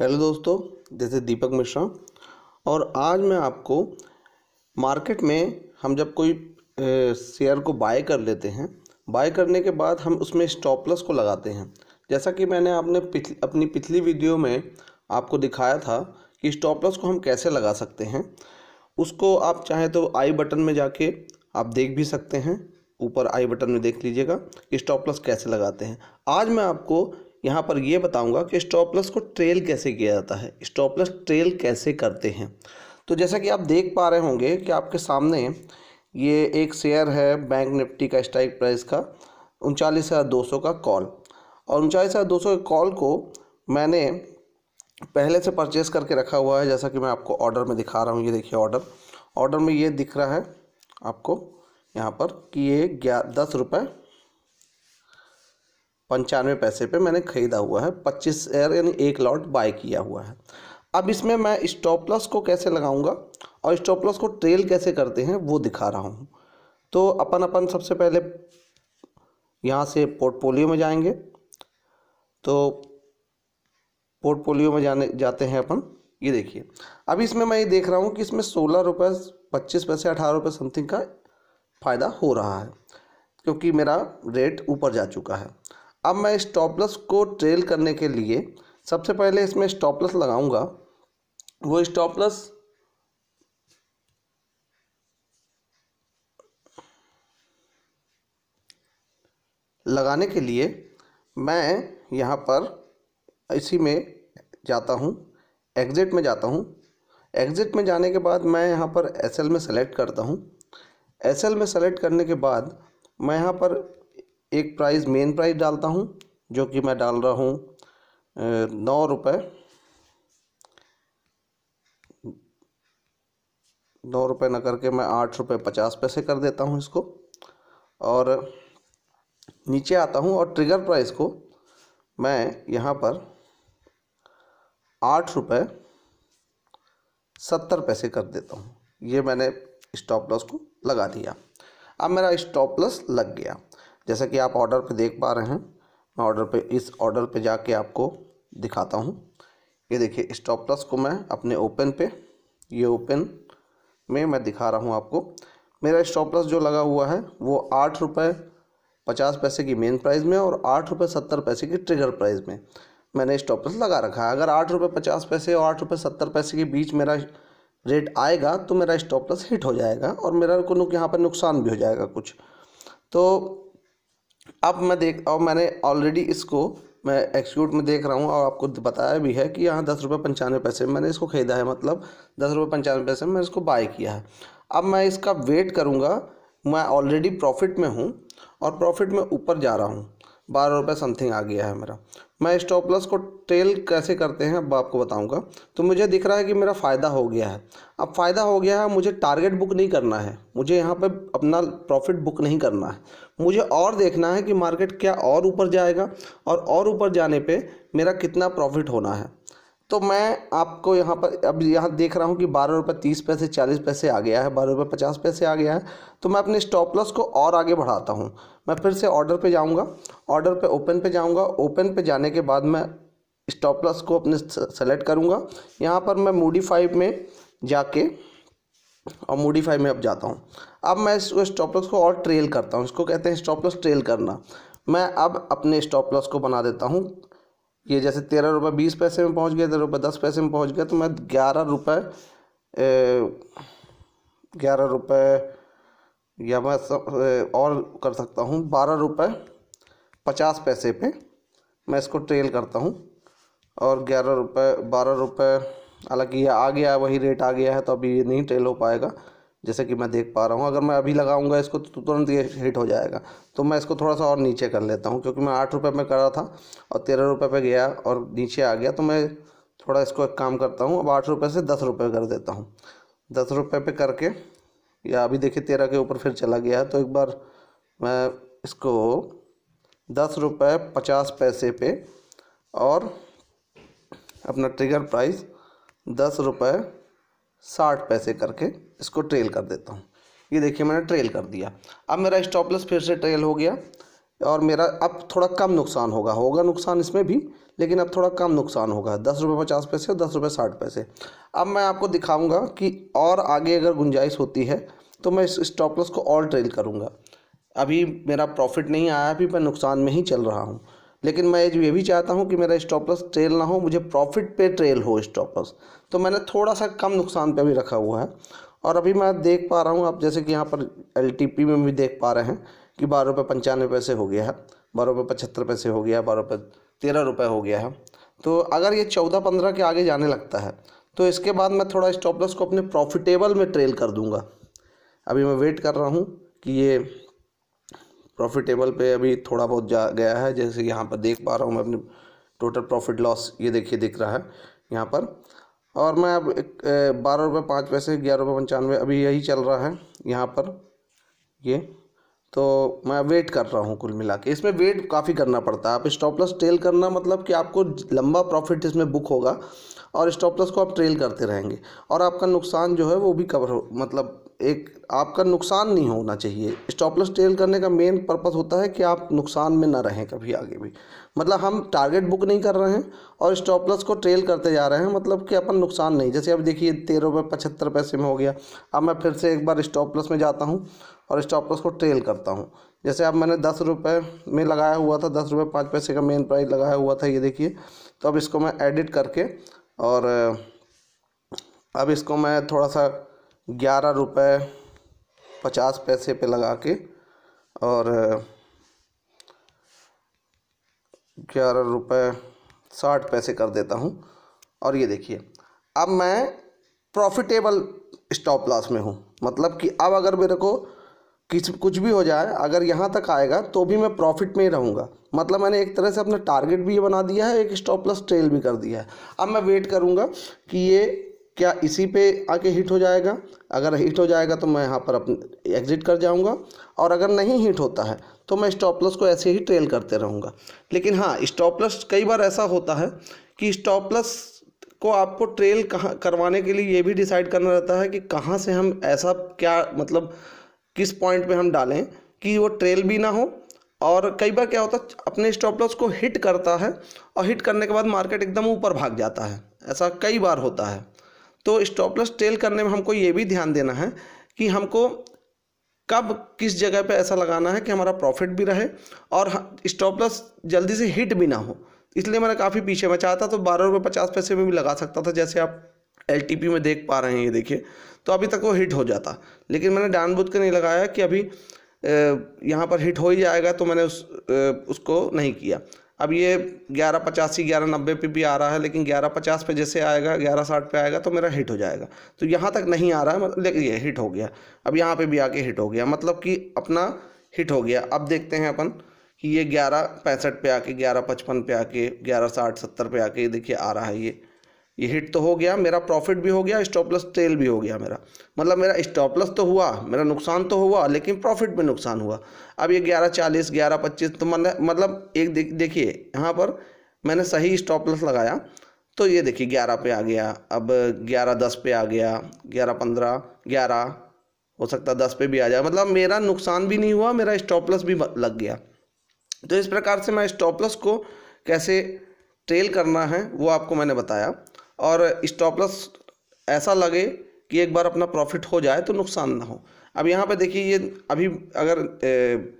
hello दोस्तों this is दीपक मिश्रा और आज मैं आपको मार्केट में हम जब कोई शेयर को बाय कर लेते हैं बाय करने के बाद हम उसमें स्टॉप लॉस को लगाते हैं जैसा कि मैंने आपने पिछली अपनी पिछली वीडियो में आपको दिखाया था कि स्टॉप लॉस को हम कैसे लगा सकते हैं उसको आप चाहे तो आई बटन में जाके आप देख भी सकते हैं ऊपर आई बटन में देख लीजिएगा कि स्टॉप लॉस कैसे लगाते हैं आज मैं आपको यहाँ पर ये बताऊँगा कि स्टॉपलस को ट्रेल कैसे किया जाता है स्टॉपलस ट्रेल कैसे करते हैं तो जैसा कि आप देख पा रहे होंगे कि आपके सामने ये एक शेयर है बैंक निफ्टी का स्ट्राइक प्राइस का उनचालीस हज़ार दो सौ का कॉल और उनचालीस हज़ार दो सौ के कॉल को मैंने पहले से परचेस करके रखा हुआ है जैसा कि मैं आपको ऑर्डर में दिखा रहा हूँ ये देखिए ऑर्डर ऑर्डर में ये दिख रहा है आपको यहाँ पर कि ये ग्यारह दस रुपये पंचानवे पैसे पे मैंने ख़रीदा हुआ है पच्चीस शेयर यानी एक लॉट बाय किया हुआ है अब इसमें मैं स्टॉप लॉस को कैसे लगाऊंगा और स्टॉप लॉस को ट्रेल कैसे करते हैं वो दिखा रहा हूँ तो अपन अपन सबसे पहले यहाँ से पोर्टफोलियो में जाएंगे तो पोर्टफोलियो में जाने जाते हैं अपन ये देखिए अब इसमें मैं ये देख रहा हूँ कि इसमें सोलह रुपये पच्चीस पैसे अठारह रुपये समथिंग का फ़ायदा हो रहा है क्योंकि मेरा रेट ऊपर जा चुका है अब मैं स्टॉपलस को ट्रेल करने के लिए सबसे पहले इसमें स्टॉपलस लगाऊंगा वो स्टॉपलस लगाने के लिए मैं यहाँ पर इसी में जाता हूँ एग्ज़िट में जाता हूँ एग्ज़िट में जाने के बाद मैं यहाँ पर एस में सेलेक्ट करता हूँ एस में सेलेक्ट करने के बाद मैं यहाँ पर एक प्राइस मेन प्राइस डालता हूँ जो कि मैं डाल रहा हूँ नौ रुपये नौ रुपये न करके मैं आठ रुपये पचास पैसे कर देता हूँ इसको और नीचे आता हूँ और ट्रिगर प्राइस को मैं यहाँ पर आठ रुपये सत्तर पैसे कर देता हूँ ये मैंने स्टॉप लॉस को लगा दिया अब मेरा स्टॉप लॉस लग गया जैसा कि आप ऑर्डर पे देख पा रहे हैं मैं ऑर्डर पे इस ऑर्डर पे जाके आपको दिखाता हूँ ये देखिए स्टॉप प्लस को मैं अपने ओपन पे ये ओपन में मैं दिखा रहा हूँ आपको मेरा स्टॉप प्लस जो लगा हुआ है वो आठ रुपये पचास पैसे की मेन प्राइस में और आठ रुपये सत्तर पैसे की ट्रिगर प्राइस में मैंने स्टॉप प्लस लगा रखा है अगर आठ रुपये पचास पैसे और आठ रुपये सत्तर पैसे के बीच मेरा रेट आएगा तो मेरा स्टॉप प्लस हिट हो जाएगा और मेरा को यहाँ पर नुकसान भी हो जाएगा कुछ तो अब मैं देख और मैंने ऑलरेडी इसको मैं एक्सक्यूट में देख रहा हूँ और आपको बताया भी है कि यहाँ दस रुपये पंचानवे पैसे मैंने इसको ख़रीदा है मतलब दस रुपये पंचानवे पैसे में इसको बाय किया है अब मैं इसका वेट करूँगा मैं ऑलरेडी प्रॉफिट में हूँ और प्रॉफिट में ऊपर जा रहा हूँ बारह रुपये समथिंग आ गया है मेरा मैं स्टॉप लॉस को ट्रेल कैसे करते हैं अब आपको बताऊंगा तो मुझे दिख रहा है कि मेरा फ़ायदा हो गया है अब फ़ायदा हो गया है मुझे टारगेट बुक नहीं करना है मुझे यहाँ पर अपना प्रॉफिट बुक नहीं करना है मुझे और देखना है कि मार्केट क्या और ऊपर जाएगा और ऊपर जाने पर मेरा कितना प्रॉफिट होना है तो मैं आपको यहाँ पर अब यहाँ देख रहा हूँ कि बारह रुपये तीस पैसे चालीस पैसे आ गया है बारह रुपये पचास पैसे आ गया है तो मैं अपने स्टॉप लॉस को और आगे बढ़ाता हूँ मैं फिर से ऑर्डर पे जाऊँगा ऑर्डर पे ओपन पे जाऊँगा ओपन पे जाने के बाद मैं स्टॉप लॉस को अपने सेलेक्ट करूँगा यहाँ पर मैं मोडीफाइव में जाके और मोडीफाई में अब जाता हूँ अब मैं इसको स्टॉप लॉस को और ट्रेल करता हूँ इसको कहते हैं स्टॉप लॉस ट्रेल करना मैं अब अपने स्टॉप लॉस को बना देता हूँ ये जैसे तेरह रुपये बीस पैसे में पहुंच गया तेरह रुपये दस पैसे में पहुंच गया तो मैं ग्यारह रुपये ग्यारह रुपये या मैं सब और कर सकता हूँ बारह रुपये पचास पैसे पे मैं इसको ट्रेल करता हूँ और ग्यारह रुपये बारह रुपये हालाँकि ये आ गया वही रेट आ गया है तो अभी ये नहीं ट्रेल हो पाएगा जैसे कि मैं देख पा रहा हूँ अगर मैं अभी लगाऊंगा इसको तो तुरंत ये हिट हो जाएगा तो मैं इसको थोड़ा सा और नीचे कर लेता हूँ क्योंकि मैं आठ रुपये में करा था और तेरह रुपये पर गया और नीचे आ गया तो मैं थोड़ा इसको एक काम करता हूँ अब आठ रुपये से दस रुपये कर देता हूँ दस रुपये पर करके या अभी देखिए तेरह के ऊपर फिर चला गया तो एक बार मैं इसको दस रुपये पचास पैसे पे और अपना ट्रिगर प्राइस दस रुपये साठ पैसे करके इसको ट्रेल कर देता हूँ ये देखिए मैंने ट्रेल कर दिया अब मेरा स्टॉपलेस फिर से ट्रेल हो गया और मेरा अब थोड़ा कम नुकसान होगा होगा नुकसान इसमें भी लेकिन अब थोड़ा कम नुकसान होगा दस रुपये पचास पैसे और दस रुपये साठ पैसे अब मैं आपको दिखाऊंगा कि और आगे अगर गुंजाइश होती है तो मैं इस स्टॉप लॉस को और ट्रेल करूँगा अभी मेरा प्रॉफिट नहीं आया अभी मैं नुकसान में ही चल रहा हूँ लेकिन मैं ये भी चाहता हूँ कि मेरा स्टॉप लॉस ट्रेल ना हो मुझे प्रॉफिट पर ट्रेल हो स्टॉप लॉस तो मैंने थोड़ा सा कम नुकसान पर भी रखा हुआ है और अभी मैं देख पा रहा हूँ आप जैसे कि यहाँ पर एल में भी देख पा रहे हैं कि बारह रुपये पंचानवे पैसे हो गया है बारह रुपये पचहत्तर पैसे हो गया है बारह रुपये तेरह रुपये हो गया है तो अगर ये चौदह पंद्रह के आगे जाने लगता है तो इसके बाद मैं थोड़ा स्टॉप लॉस को अपने प्रॉफिटेबल में ट्रेल कर दूंगा अभी मैं वेट कर रहा हूँ कि ये प्रॉफिटेबल पे अभी थोड़ा बहुत जा गया है जैसे यहाँ पर देख पा रहा हूँ मैं अपने टोटल प्रॉफिट लॉस ये देखिए दिख रहा है यहाँ पर और मैं अब बारह रुपये पाँच पैसे ग्यारह रुपये पंचानवे अभी यही चल रहा है यहाँ पर ये तो मैं वेट कर रहा हूँ कुल मिला के इसमें वेट काफ़ी करना पड़ता है आप स्टॉप लॉस ट्रेल करना मतलब कि आपको लंबा प्रॉफिट इसमें बुक होगा और स्टॉप लॉस को आप ट्रेल करते रहेंगे और आपका नुकसान जो है वो भी कवर हो मतलब एक आपका नुकसान नहीं होना चाहिए स्टॉप लॉस ट्रेल करने का मेन पर्पस होता है कि आप नुकसान में ना रहें कभी आगे भी मतलब हम टारगेट बुक नहीं कर रहे हैं और स्टॉप लॉस को ट्रेल करते जा रहे हैं मतलब कि अपन नुकसान नहीं जैसे अब देखिए तेरह रुपये पचहत्तर पैसे में हो गया अब मैं फिर से एक बार स्टॉप लॉस में जाता हूँ और स्टॉप लॉस को ट्रेल करता हूँ जैसे अब मैंने दस रुपये में लगाया हुआ था दस रुपये पाँच पैसे का मेन प्राइस लगाया हुआ था ये देखिए तो अब इसको मैं एडिट करके और अब इसको मैं थोड़ा सा ग्यारह रुपये पचास पैसे पे लगा के और ग्यारह रुपये साठ पैसे कर देता हूँ और ये देखिए अब मैं प्रॉफिटेबल स्टॉप लॉस में हूँ मतलब कि अब अगर मेरे को किस कुछ भी हो जाए अगर यहाँ तक आएगा तो भी मैं प्रॉफिट में ही रहूँगा मतलब मैंने एक तरह से अपना टारगेट भी ये बना दिया है एक स्टॉप प्लस ट्रेल भी कर दिया है अब मैं वेट करूँगा कि ये क्या इसी पे आके हिट हो जाएगा अगर हिट हो जाएगा तो मैं यहाँ पर अपने एग्ज़िट कर जाऊँगा और अगर नहीं हिट होता है तो मैं स्टॉप स्टॉपलस को ऐसे ही ट्रेल करते रहूँगा लेकिन हाँ स्टॉप स्टॉपलस कई बार ऐसा होता है कि स्टॉपलस को आपको ट्रेल कहाँ करवाने के लिए ये भी डिसाइड करना रहता है कि कहाँ से हम ऐसा क्या मतलब किस पॉइंट पे हम डालें कि वो ट्रेल भी ना हो और कई बार क्या होता है अपने स्टॉप लॉस को हिट करता है और हिट करने के बाद मार्केट एकदम ऊपर भाग जाता है ऐसा कई बार होता है तो स्टॉप लॉस ट्रेल करने में हमको ये भी ध्यान देना है कि हमको कब किस जगह पे ऐसा लगाना है कि हमारा प्रॉफिट भी रहे और स्टॉप लॉस जल्दी से हिट भी ना हो इसलिए मैंने काफ़ी पीछे बचाया चाहता तो बारह रुपये पचास पैसे में भी लगा सकता था जैसे आप एल में देख पा रहे हैं ये देखिए तो अभी तक वो हिट हो जाता लेकिन मैंने जानबूझ कर नहीं लगाया कि अभी यहाँ पर हिट हो ही जाएगा तो मैंने उस उसको नहीं किया अब ये ग्यारह पचासी ग्यारह नब्बे पे भी आ रहा है लेकिन ग्यारह पचास पे जैसे आएगा ग्यारह साठ पे आएगा तो मेरा हिट हो जाएगा तो यहाँ तक नहीं आ रहा है मतलब ये हिट हो गया अब यहाँ पे भी आके हिट हो गया मतलब कि अपना हिट हो गया अब देखते हैं अपन कि ये ग्यारह पैंसठ पे आके ग्यारह पचपन पे आके ग्यारह साठ सत्तर पे आके देखिए आ रहा है ये ये हिट तो हो गया मेरा प्रॉफिट भी हो गया स्टॉपलस लॉस भी हो गया मेरा मतलब मेरा स्टॉपलस तो हुआ मेरा नुकसान तो हुआ लेकिन प्रॉफिट में नुकसान हुआ अब ये ग्यारह चालीस ग्यारह पच्चीस तो मैंने मतलब एक देखिए यहाँ पर मैंने सही स्टॉपलस लगाया तो ये देखिए ग्यारह पे आ गया अब ग्यारह दस पे आ गया ग्यारह पंद्रह ग्यारह हो सकता है दस पे भी आ जाए मतलब मेरा नुकसान भी नहीं हुआ मेरा स्टॉपलस भी लग गया तो इस प्रकार से मैं स्टॉपलस को कैसे ट्रेल करना है वो आपको मैंने बताया और स्टॉप लॉस ऐसा लगे कि एक बार अपना प्रॉफिट हो जाए तो नुकसान ना हो अब यहाँ पे देखिए ये अभी अगर ए,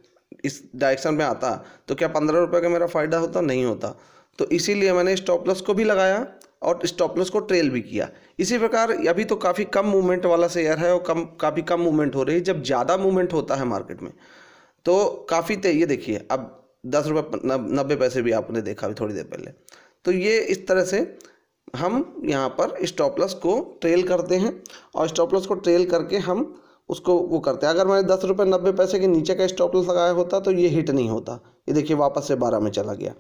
इस डायरेक्शन में आता तो क्या पंद्रह रुपये का मेरा फ़ायदा होता नहीं होता तो इसीलिए मैंने स्टॉप लॉस को भी लगाया और स्टॉप लॉस को ट्रेल भी किया इसी प्रकार अभी तो काफ़ी कम मूवमेंट वाला शेयर है और कम काफ़ी कम मूवमेंट हो रही है जब ज़्यादा मूवमेंट होता है मार्केट में तो काफ़ी ये देखिए अब दस रुपये नब्बे पैसे भी आपने देखा अभी थोड़ी देर पहले तो ये इस तरह से हम यहाँ पर स्टॉपलस को ट्रेल करते हैं और स्टॉपलस को ट्रेल करके हम उसको वो करते हैं अगर मैंने दस रुपये नब्बे पैसे के नीचे का स्टॉपलस लगाया होता तो ये हिट नहीं होता ये देखिए वापस से बारह में चला गया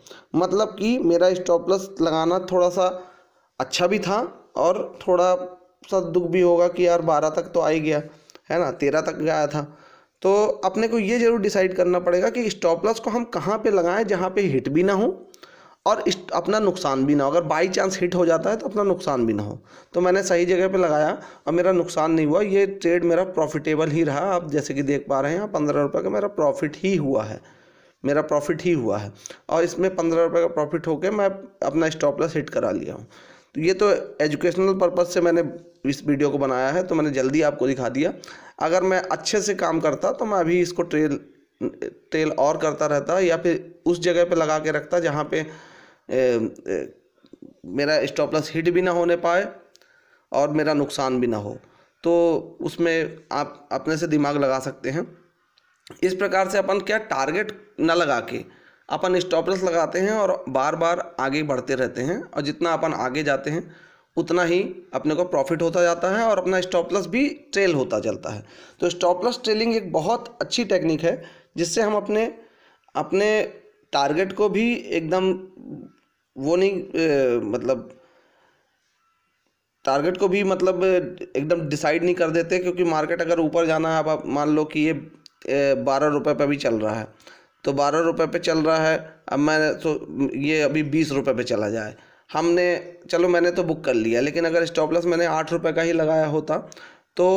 मतलब कि मेरा स्टॉप लॉस लगाना थोड़ा सा अच्छा भी था और थोड़ा सा दुख भी होगा कि यार बारह तक तो आ ही गया है ना तेरह तक गया था तो अपने को ये ज़रूर डिसाइड करना पड़ेगा कि स्टॉपलस को हम कहाँ पे लगाएं जहाँ पे हिट भी ना हो और अपना नुकसान भी ना हो अगर बाई चांस हिट हो जाता है तो अपना नुकसान भी ना हो तो मैंने सही जगह पे लगाया और मेरा नुकसान नहीं हुआ ये ट्रेड मेरा प्रॉफिटेबल ही रहा आप जैसे कि देख पा रहे हैं पंद्रह रुपये का मेरा प्रॉफिट ही हुआ है मेरा प्रॉफिट ही हुआ है और इसमें पंद्रह रुपये का प्रॉफिट होकर मैं अपना स्टॉप लॉस हिट करा लिया हूँ तो ये तो एजुकेशनल पर्पज़ से मैंने इस वीडियो को बनाया है तो मैंने जल्दी आपको दिखा दिया अगर मैं अच्छे से काम करता तो मैं अभी इसको ट्रेल ट्रेल और करता रहता या फिर उस जगह पे लगा के रखता जहाँ पे मेरा स्टॉप लॉस हिट भी ना होने पाए और मेरा नुकसान भी ना हो तो उसमें आप अपने से दिमाग लगा सकते हैं इस प्रकार से अपन क्या टारगेट न लगा के अपन स्टॉप लॉस लगाते हैं और बार बार आगे बढ़ते रहते हैं और जितना अपन आगे जाते हैं उतना ही अपने को प्रॉफिट होता जाता है और अपना स्टॉप लॉस भी ट्रेल होता चलता है तो स्टॉप लॉस ट्रेलिंग एक बहुत अच्छी टेक्निक है जिससे हम अपने अपने टारगेट को भी एकदम वो नहीं ए, मतलब टारगेट को भी मतलब एकदम डिसाइड नहीं कर देते क्योंकि मार्केट अगर ऊपर जाना है अब आप मान लो कि ये बारह रुपये पे भी चल रहा है तो बारह रुपये पे चल रहा है अब मैं तो ये अभी बीस रुपये पे चला जाए हमने चलो मैंने तो बुक कर लिया लेकिन अगर स्टॉपलेस मैंने आठ रुपये का ही लगाया होता तो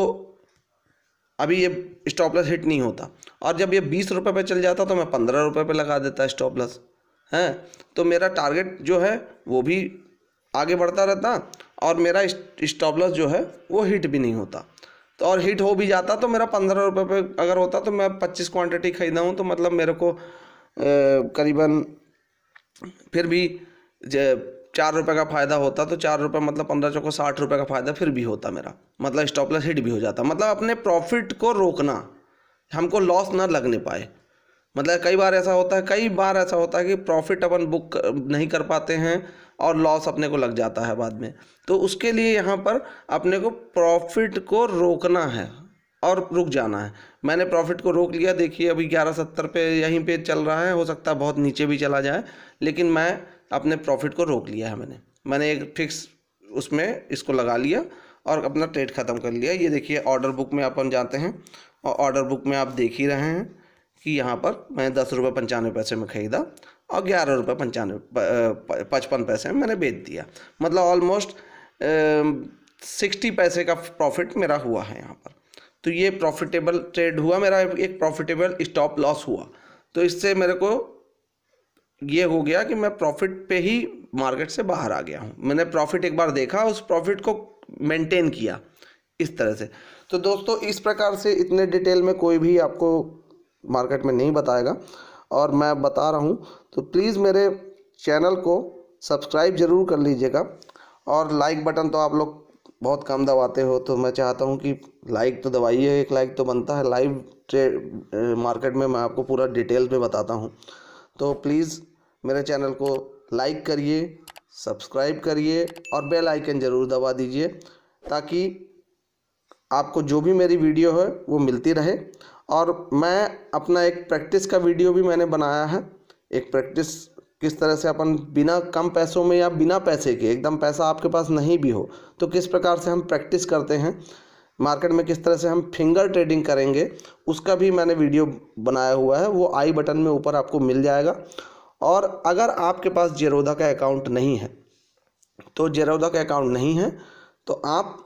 अभी ये स्टॉपलेस हिट नहीं होता और जब ये बीस रुपये पर चल जाता तो मैं पंद्रह रुपये पर लगा देता स्टॉपलेस हैं तो मेरा टारगेट जो है वो भी आगे बढ़ता रहता और मेरा स्टॉप लॉस जो है वो हिट भी नहीं होता तो और हिट हो भी जाता तो मेरा पंद्रह रुपये पर अगर होता तो मैं पच्चीस क्वांटिटी ख़रीदा हूँ तो मतलब मेरे को करीबन फिर भी चार रुपये का फ़ायदा होता तो चार रुपये मतलब पंद्रह चौको साठ रुपये का फ़ायदा फिर भी होता मेरा मतलब स्टॉप हिट भी हो जाता मतलब अपने प्रॉफिट को रोकना हमको लॉस ना लगने पाए मतलब कई बार ऐसा होता है कई बार ऐसा होता है कि प्रॉफिट अपन बुक नहीं कर पाते हैं और लॉस अपने को लग जाता है बाद में तो उसके लिए यहाँ पर अपने को प्रॉफिट को रोकना है और रुक जाना है मैंने प्रॉफिट को रोक लिया देखिए अभी ग्यारह सत्तर पे यहीं पे चल रहा है हो सकता है बहुत नीचे भी चला जाए लेकिन मैं अपने प्रॉफिट को रोक लिया है मैंने मैंने एक फिक्स उसमें इसको लगा लिया और अपना ट्रेड ख़त्म कर लिया ये देखिए ऑर्डर बुक में अपन जाते हैं और ऑर्डर बुक में आप देख ही रहे हैं कि यहाँ पर मैं दस रुपये पंचानवे पैसे में ख़रीदा और ग्यारह रुपये पंचानवे पचपन पैसे में मैंने बेच दिया मतलब ऑलमोस्ट सिक्सटी पैसे का प्रॉफिट मेरा हुआ है यहाँ पर तो ये प्रॉफिटेबल ट्रेड हुआ मेरा एक प्रॉफिटेबल स्टॉप लॉस हुआ तो इससे मेरे को ये हो गया कि मैं प्रॉफिट पे ही मार्केट से बाहर आ गया हूँ मैंने प्रॉफिट एक बार देखा उस प्रॉफिट को मेंटेन किया इस तरह से तो दोस्तों इस प्रकार से इतने डिटेल में कोई भी आपको मार्केट में नहीं बताएगा और मैं बता रहा हूँ तो प्लीज़ मेरे चैनल को सब्सक्राइब ज़रूर कर लीजिएगा और लाइक बटन तो आप लोग बहुत कम दबाते हो तो मैं चाहता हूँ कि लाइक तो दबाइए एक लाइक तो बनता है लाइव ट्रेड मार्केट में मैं आपको पूरा डिटेल में बताता हूँ तो प्लीज़ मेरे चैनल को लाइक करिए सब्सक्राइब करिए और बेल आइकन ज़रूर दबा दीजिए ताकि आपको जो भी मेरी वीडियो है वो मिलती रहे और मैं अपना एक प्रैक्टिस का वीडियो भी मैंने बनाया है एक प्रैक्टिस किस तरह से अपन बिना कम पैसों में या बिना पैसे के एकदम पैसा आपके पास नहीं भी हो तो किस प्रकार से हम प्रैक्टिस करते हैं मार्केट में किस तरह से हम फिंगर ट्रेडिंग करेंगे उसका भी मैंने वीडियो बनाया हुआ है वो आई बटन में ऊपर आपको मिल जाएगा और अगर आपके पास जेरोधा का अकाउंट नहीं है तो जेरोधा का अकाउंट नहीं है तो आप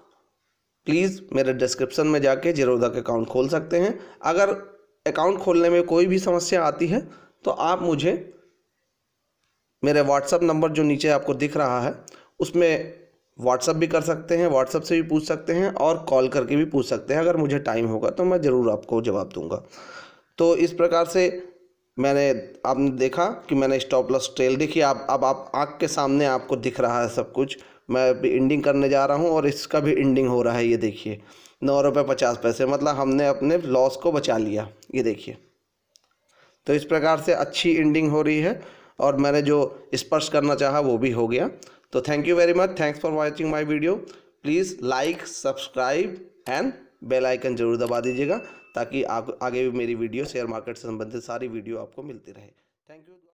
प्लीज़ मेरे डिस्क्रिप्शन में जाके जीरोदा का अकाउंट खोल सकते हैं अगर अकाउंट खोलने में कोई भी समस्या आती है तो आप मुझे मेरे व्हाट्सअप नंबर जो नीचे आपको दिख रहा है उसमें व्हाट्सअप भी कर सकते हैं व्हाट्सअप से भी पूछ सकते हैं और कॉल करके भी पूछ सकते हैं अगर मुझे टाइम होगा तो मैं ज़रूर आपको जवाब दूंगा तो इस प्रकार से मैंने आपने देखा कि मैंने स्टॉप लॉस ट्रेल देखी आप अब आप आँख के सामने आपको दिख रहा है सब कुछ मैं अभी इंडिंग करने जा रहा हूँ और इसका भी इंडिंग हो रहा है ये देखिए नौ रुपये पचास पैसे मतलब हमने अपने लॉस को बचा लिया ये देखिए तो इस प्रकार से अच्छी इंडिंग हो रही है और मैंने जो स्पर्श करना चाहा वो भी हो गया तो thank you very much thanks for watching my video please like subscribe and bell icon जरूर दबा दीजिएगा ताकि आप आगे भी मेरी वीडियो शेयर मार्केट से संबंधित सारी वीडियो आपको मिलती रहे थैंक यू